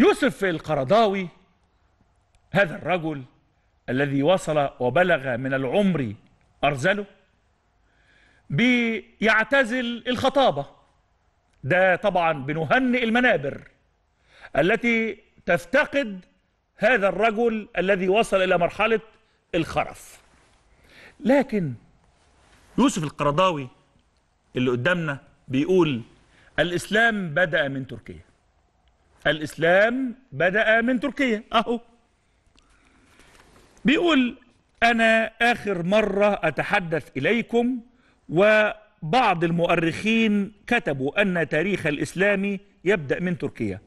يوسف القرضاوي هذا الرجل الذي وصل وبلغ من العمر أرزله بيعتزل الخطابة ده طبعا بنهنئ المنابر التي تفتقد هذا الرجل الذي وصل إلى مرحلة الخرف لكن يوسف القرضاوي اللي قدامنا بيقول الإسلام بدأ من تركيا الإسلام بدأ من تركيا أهو بيقول أنا آخر مرة أتحدث إليكم وبعض المؤرخين كتبوا أن تاريخ الإسلام يبدأ من تركيا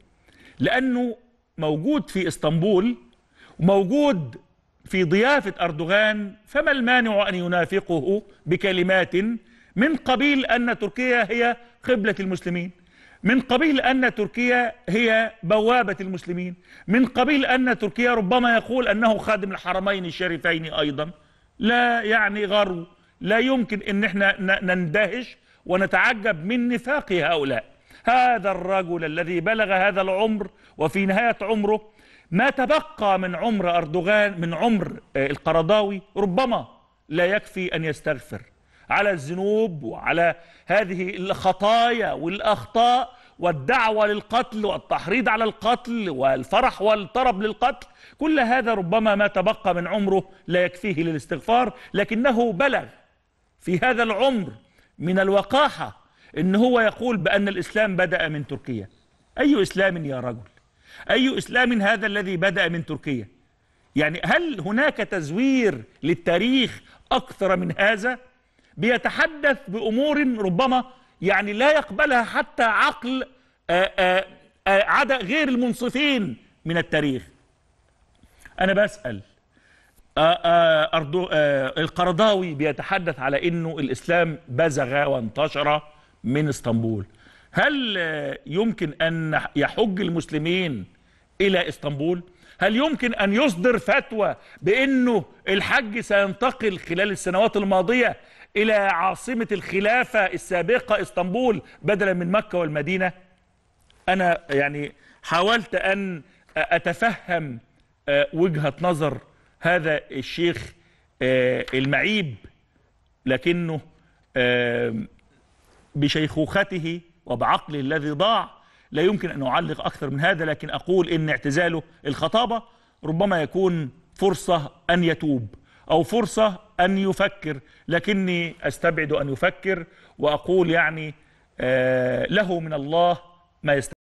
لأنه موجود في إسطنبول وموجود في ضيافة أردوغان فما المانع أن ينافقه بكلمات من قبيل أن تركيا هي قبلة المسلمين من قبيل أن تركيا هي بوابة المسلمين من قبيل أن تركيا ربما يقول أنه خادم الحرمين الشريفين أيضا لا يعني غرو لا يمكن أن احنا نندهش ونتعجب من نفاق هؤلاء هذا الرجل الذي بلغ هذا العمر وفي نهاية عمره ما تبقى من عمر أردوغان من عمر آه، القرضاوي ربما لا يكفي أن يستغفر على الذنوب وعلى هذه الخطايا والأخطاء والدعوة للقتل والتحريض على القتل والفرح والطرب للقتل كل هذا ربما ما تبقى من عمره لا يكفيه للاستغفار لكنه بلغ في هذا العمر من الوقاحة ان هو يقول بأن الإسلام بدأ من تركيا أي إسلام يا رجل أي إسلام هذا الذي بدأ من تركيا يعني هل هناك تزوير للتاريخ أكثر من هذا؟ بيتحدث بأمور ربما يعني لا يقبلها حتى عقل آه، آه، آه، عدا غير المنصفين من التاريخ أنا بسأل أردو القرضاوي بيتحدث على أنه الإسلام بزغ وانتشر من اسطنبول هل يمكن أن يحج المسلمين الى اسطنبول هل يمكن ان يصدر فتوى بانه الحج سينتقل خلال السنوات الماضيه الى عاصمه الخلافه السابقه اسطنبول بدلا من مكه والمدينه انا يعني حاولت ان اتفهم آه، وجهه نظر هذا الشيخ آه، المعيب لكنه آه، بشيخوخته وبعقله الذي ضاع لا يمكن أن أعلق أكثر من هذا لكن أقول إن اعتزاله الخطابة ربما يكون فرصة أن يتوب أو فرصة أن يفكر لكني أستبعد أن يفكر وأقول يعني آه، له من الله ما يستطيع